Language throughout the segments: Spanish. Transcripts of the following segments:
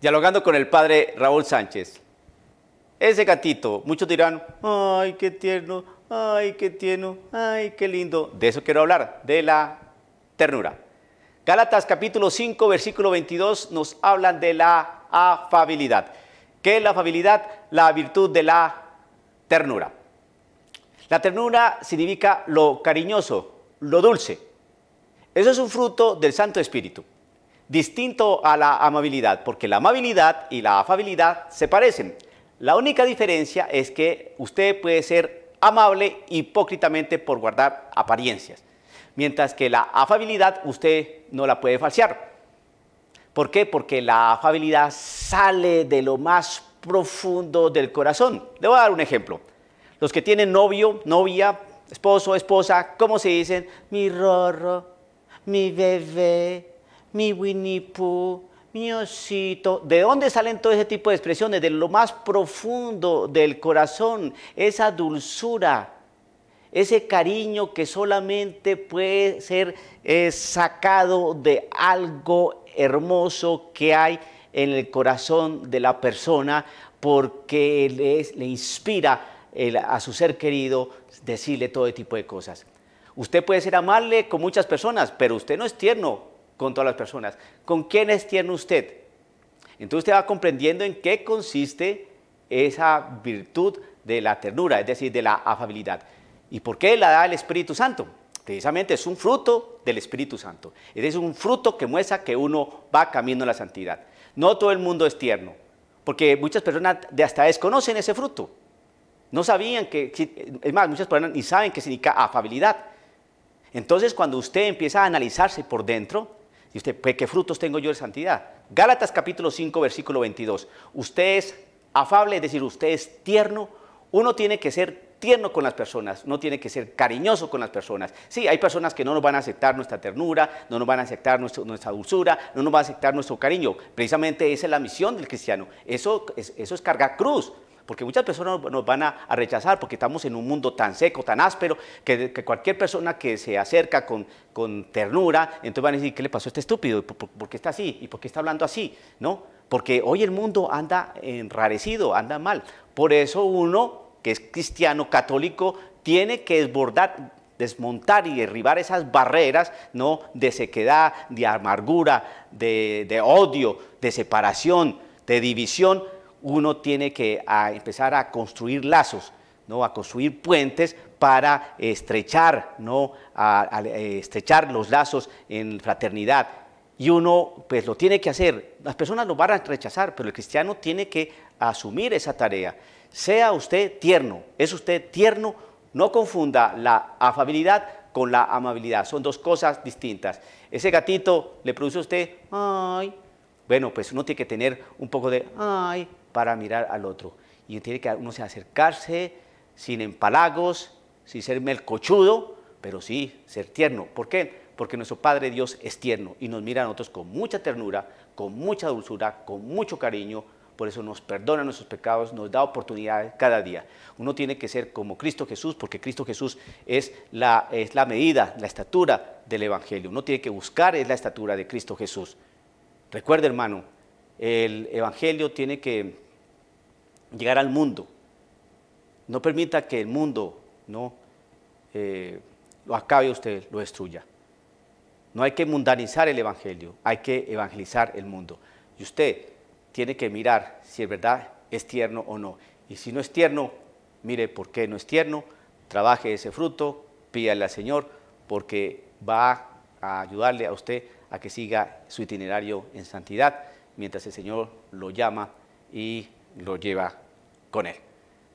dialogando con el padre Raúl Sánchez. Ese gatito, muchos dirán, ay, qué tierno, ay, qué tierno, ay, qué lindo. De eso quiero hablar, de la ternura. Gálatas capítulo 5, versículo 22 nos hablan de la afabilidad. ¿Qué es la afabilidad? La virtud de la ternura. La ternura significa lo cariñoso, lo dulce. Eso es un fruto del Santo Espíritu distinto a la amabilidad, porque la amabilidad y la afabilidad se parecen. La única diferencia es que usted puede ser amable hipócritamente por guardar apariencias, mientras que la afabilidad usted no la puede falsear. ¿Por qué? Porque la afabilidad sale de lo más profundo del corazón. Le voy a dar un ejemplo. Los que tienen novio, novia, esposo, esposa, ¿cómo se dicen? Mi rorro, mi bebé, mi winipu, mi osito. ¿De dónde salen todo ese tipo de expresiones? De lo más profundo del corazón, esa dulzura, ese cariño que solamente puede ser eh, sacado de algo hermoso que hay en el corazón de la persona porque le, inspira a su ser querido decirle todo tipo de cosas. Usted puede ser amable con muchas personas, pero usted no es tierno con todas las personas. ¿Con es tiene usted? Entonces usted va comprendiendo en qué consiste esa virtud de la ternura, es decir, de la afabilidad. ¿Y por qué la da el Espíritu Santo? Precisamente es un fruto del Espíritu Santo. Es un fruto que muestra que uno va caminando en la santidad. No todo el mundo es tierno, porque muchas personas de hasta desconocen ese fruto. No sabían que, es más, muchas personas ni saben qué significa afabilidad. Entonces, cuando usted empieza a analizarse por dentro, y usted, pues, ¿qué frutos tengo yo de santidad? Gálatas capítulo 5, versículo 22. Usted es afable, es decir, usted es tierno. Uno tiene que ser tierno con las personas, no tiene que ser cariñoso con las personas. Sí, hay personas que no nos van a aceptar nuestra ternura, no nos van a aceptar nuestra dulzura, no nos van a aceptar nuestro cariño. Precisamente esa es la misión del cristiano. Eso es, eso es carga cruz porque muchas personas nos van a, rechazar porque estamos en un mundo tan seco, tan áspero, que, cualquier persona que se acerca con, ternura, entonces van a decir, ¿qué le pasó a este estúpido? ¿Por, qué está así? ¿Y por qué está hablando así? ¿No? Porque hoy el mundo anda enrarecido, anda mal. Por eso uno que es cristiano, católico, tiene que desbordar, desmontar y derribar esas barreras de sequedad, de amargura, de odio, de separación, de división, uno tiene que empezar a construir lazos, ¿no? a construir puentes para estrechar, eh, estrechar los lazos en fraternidad. Y uno pues lo tiene que hacer. Las personas lo van a rechazar, pero el cristiano tiene que asumir esa tarea. Sea usted tierno, es usted tierno, no confunda la afabilidad con la amabilidad, son dos cosas distintas. Ese gatito le produce a usted, ay, bueno, pues uno tiene que tener un poco de, ay, para mirar al otro. Y uno tiene que uno se acercarse sin empalagos, sin ser melcochudo, pero sí ser tierno. ¿Por qué? Porque nuestro Padre Dios es tierno y nos mira a nosotros con mucha ternura, con mucha dulzura, con mucho cariño. Por eso nos perdona nuestros pecados, nos da oportunidad cada día. Uno tiene que ser como Cristo Jesús, porque Cristo Jesús es la, es la medida, la estatura del Evangelio. Uno tiene que buscar es la estatura de Cristo Jesús. Recuerda, hermano, el Evangelio tiene que llegar al mundo. No permita que el mundo no eh, lo acabe usted, lo destruya. No hay que mundanizar el Evangelio, hay que evangelizar el mundo. Y usted tiene que mirar si es verdad es tierno o no. Y si no es tierno, mire por qué no es tierno, trabaje ese fruto, pídale al Señor, porque va a ayudarle a usted a que siga su itinerario en santidad mientras el Señor lo llama y lo lleva con él.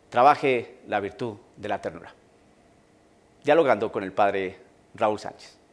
Trabaje la virtud de la ternura. Dialogando con el Padre Raúl Sánchez.